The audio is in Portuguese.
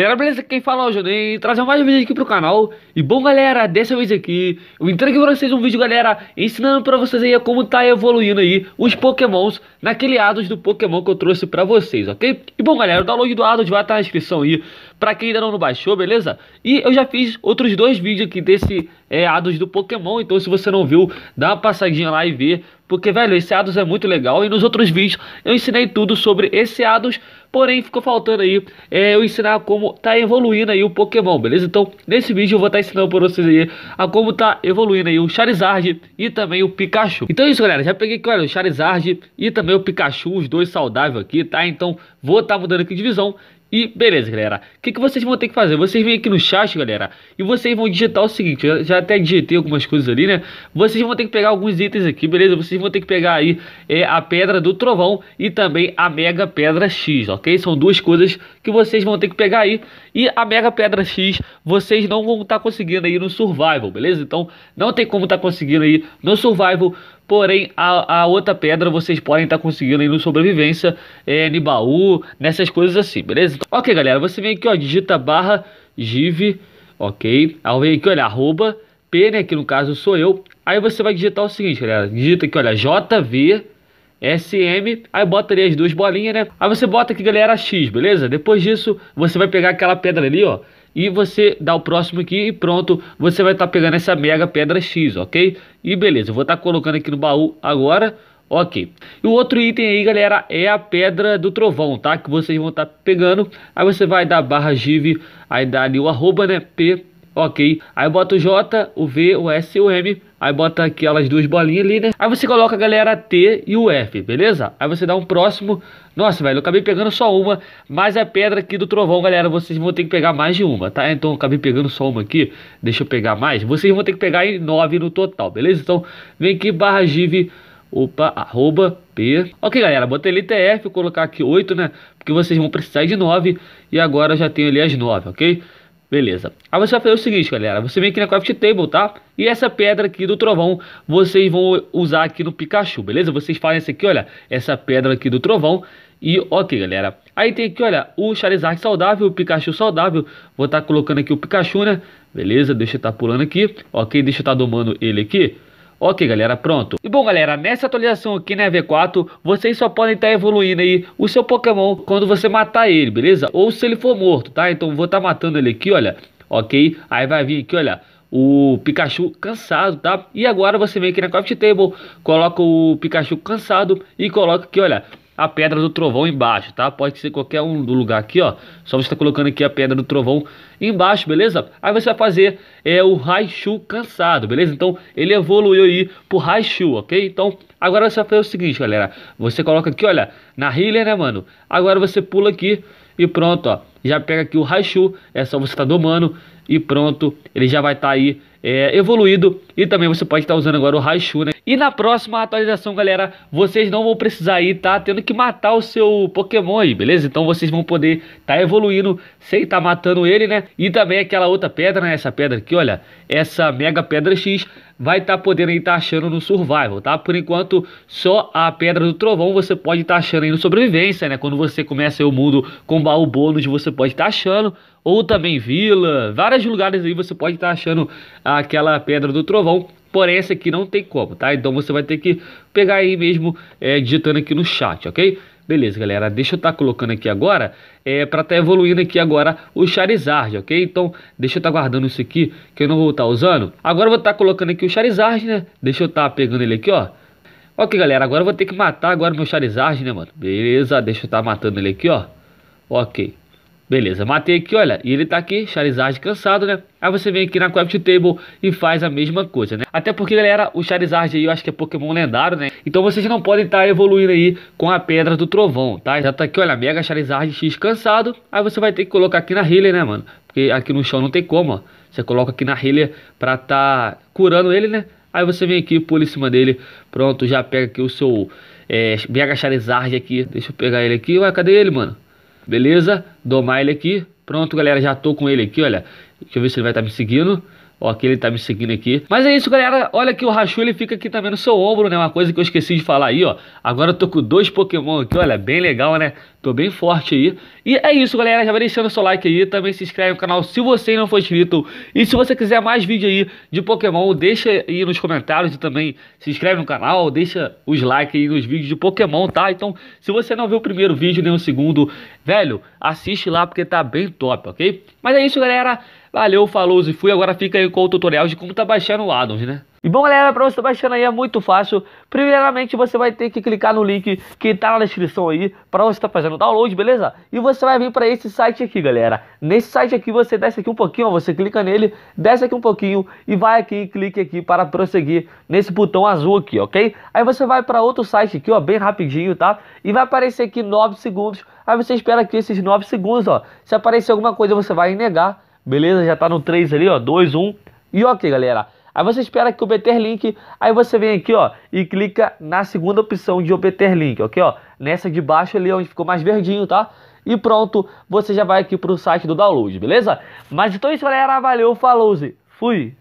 galera, beleza? Quem fala é o Jodem, trazendo mais um vídeo aqui pro canal E bom galera, dessa vez aqui, eu entreguei pra vocês um vídeo galera Ensinando pra vocês aí como tá evoluindo aí os pokémons Naquele Ados do Pokémon que eu trouxe pra vocês, ok? E bom galera, o download do Ados vai estar tá na descrição aí Pra quem ainda não baixou, beleza? E eu já fiz outros dois vídeos aqui desse é, Ados do Pokémon. Então se você não viu, dá uma passadinha lá e vê. Porque, velho, esse Ados é muito legal. E nos outros vídeos eu ensinei tudo sobre esse Ados. Porém, ficou faltando aí é, eu ensinar como tá evoluindo aí o Pokémon, beleza? Então, nesse vídeo eu vou estar tá ensinando pra vocês aí a como tá evoluindo aí o Charizard e também o Pikachu. Então é isso, galera. Já peguei aqui, olha, o Charizard e também o Pikachu, os dois saudáveis aqui, tá? Então, vou estar tá mudando aqui de visão e beleza, galera. O que, que vocês vão ter que fazer? Vocês vêm aqui no chat, galera, e vocês vão digitar o seguinte. Eu já até digitei algumas coisas ali, né? Vocês vão ter que pegar alguns itens aqui, beleza? Vocês vão ter que pegar aí é, a Pedra do Trovão e também a Mega Pedra X, ok? São duas coisas que vocês vão ter que pegar aí. E a Mega Pedra X vocês não vão estar tá conseguindo aí no Survival, beleza? Então não tem como estar tá conseguindo aí no Survival. Porém, a, a outra pedra vocês podem estar tá conseguindo aí no Sobrevivência, é, baú nessas coisas assim, beleza? ok, galera, você vem aqui, ó, digita barra giv ok? Aí vem aqui, olha, arroba, P, né, que no caso sou eu. Aí você vai digitar o seguinte, galera, digita aqui, olha, JV, SM, aí bota ali as duas bolinhas, né? Aí você bota aqui, galera, X, beleza? Depois disso, você vai pegar aquela pedra ali, ó, e você dá o próximo aqui e pronto, você vai estar tá pegando essa mega pedra X, ok? E beleza, eu vou estar tá colocando aqui no baú agora, ok? E o outro item aí, galera, é a pedra do trovão, tá? Que vocês vão estar tá pegando, aí você vai dar barra give, aí dá ali o arroba, né, P ok. Aí bota o J, o V, o S e o M. Aí bota aquelas duas bolinhas ali, né? Aí você coloca a galera T e o F, beleza? Aí você dá um próximo. Nossa, velho, eu acabei pegando só uma, mas a é pedra aqui do trovão, galera, vocês vão ter que pegar mais de uma, tá? Então eu acabei pegando só uma aqui, deixa eu pegar mais. Vocês vão ter que pegar em nove no total, beleza? Então vem aqui, barra Giv opa, arroba, P. Ok, galera, botei ali TF, vou colocar aqui 8, né? Porque vocês vão precisar de 9 e agora eu já tenho ali as 9, ok? Beleza. Aí você vai fazer o seguinte, galera. Você vem aqui na Craft Table, tá? E essa pedra aqui do trovão, vocês vão usar aqui no Pikachu, beleza? Vocês fazem essa aqui, olha. Essa pedra aqui do trovão. E ok, galera. Aí tem aqui, olha, o Charizard saudável, o Pikachu saudável. Vou estar tá colocando aqui o Pikachu, né? Beleza, deixa eu estar tá pulando aqui. Ok, deixa eu estar tá domando ele aqui. Ok, galera, pronto. E bom, galera, nessa atualização aqui na v 4 vocês só podem estar tá evoluindo aí o seu Pokémon quando você matar ele, beleza? Ou se ele for morto, tá? Então vou estar tá matando ele aqui, olha, ok? Aí vai vir aqui, olha, o Pikachu cansado, tá? E agora você vem aqui na Craft Table, coloca o Pikachu cansado e coloca aqui, olha, a pedra do trovão embaixo, tá? Pode ser qualquer um do lugar aqui, ó. Só você está colocando aqui a pedra do trovão embaixo, beleza? Aí você vai fazer é, o Raichu cansado, beleza? Então ele evoluiu aí pro Raichu, ok? Então agora você vai fazer o seguinte, galera. Você coloca aqui, olha, na healer, né, mano? Agora você pula aqui e pronto, ó. Já pega aqui o Raichu, é só você estar tá domando e pronto, ele já vai estar tá aí é, evoluído e também você pode estar tá usando agora o Raichu, né? E na próxima atualização, galera, vocês não vão precisar ir, tá? Tendo que matar o seu Pokémon aí, beleza? Então vocês vão poder estar tá evoluindo sem estar tá matando ele, né? E também aquela outra pedra, né? Essa pedra aqui, olha, essa Mega Pedra X vai estar tá podendo estar tá achando no Survival, tá? Por enquanto, só a Pedra do Trovão você pode estar tá achando aí no Sobrevivência, né? Quando você começa o mundo com baú bônus, você pode estar achando ou também Vila, vários lugares aí você pode estar tá achando aquela pedra do trovão, porém essa aqui não tem como, tá? Então você vai ter que pegar aí mesmo é, digitando aqui no chat, ok? Beleza, galera, deixa eu estar tá colocando aqui agora, é, para estar tá evoluindo aqui agora o Charizard, ok? Então, deixa eu estar tá guardando isso aqui, que eu não vou estar tá usando. Agora eu vou estar tá colocando aqui o Charizard, né? Deixa eu estar tá pegando ele aqui, ó. Ok, galera, agora eu vou ter que matar agora meu Charizard, né, mano? Beleza, deixa eu estar matando ele aqui, ó. Ok. Beleza, matei aqui, olha, e ele tá aqui, Charizard cansado, né? Aí você vem aqui na Craft Table e faz a mesma coisa, né? Até porque, galera, o Charizard aí eu acho que é Pokémon lendário, né? Então vocês não podem estar tá evoluindo aí com a Pedra do Trovão, tá? Já tá aqui, olha, Mega Charizard X cansado. Aí você vai ter que colocar aqui na Healer, né, mano? Porque aqui no chão não tem como, ó. Você coloca aqui na Healer pra tá curando ele, né? Aí você vem aqui, pula em cima dele, pronto, já pega aqui o seu é, Mega Charizard aqui. Deixa eu pegar ele aqui. Ué, cadê ele, mano? Beleza? Domar ele aqui. Pronto, galera, já tô com ele aqui, olha. Deixa eu ver se ele vai estar tá me seguindo. Ó, aqui ele tá me seguindo aqui. Mas é isso, galera. Olha que o Rachou ele fica aqui também no seu ombro, né? Uma coisa que eu esqueci de falar aí, ó. Agora eu tô com dois Pokémon aqui, olha. Bem legal, né? Tô bem forte aí. E é isso, galera. Já vai deixando seu like aí. Também se inscreve no canal se você não for inscrito. E se você quiser mais vídeo aí de Pokémon, deixa aí nos comentários e também se inscreve no canal. Deixa os likes aí nos vídeos de Pokémon, tá? Então, se você não viu o primeiro vídeo nem o segundo, velho, assiste lá porque tá bem top, ok? Mas é isso, galera. Valeu, falou e fui. Agora fica aí com o tutorial de como tá baixando o addons, né? E bom, galera, para você baixando aí é muito fácil. Primeiramente, você vai ter que clicar no link que tá na descrição aí para você estar tá fazendo o download, beleza? E você vai vir para esse site aqui, galera. Nesse site aqui, você desce aqui um pouquinho, ó, você clica nele, desce aqui um pouquinho e vai aqui e clique aqui para prosseguir nesse botão azul aqui, ok? Aí você vai para outro site aqui, ó, bem rapidinho, tá? E vai aparecer aqui 9 segundos. Aí você espera aqui esses 9 segundos, ó. Se aparecer alguma coisa, você vai negar, beleza? Já tá no 3 ali, ó, 2, 1. E ok, galera. Aí você espera que obter link, aí você vem aqui, ó, e clica na segunda opção de obter link, ok, ó, nessa de baixo ali é onde ficou mais verdinho, tá? E pronto, você já vai aqui pro site do download, beleza? Mas então é isso, galera, valeu, falou, -se. fui!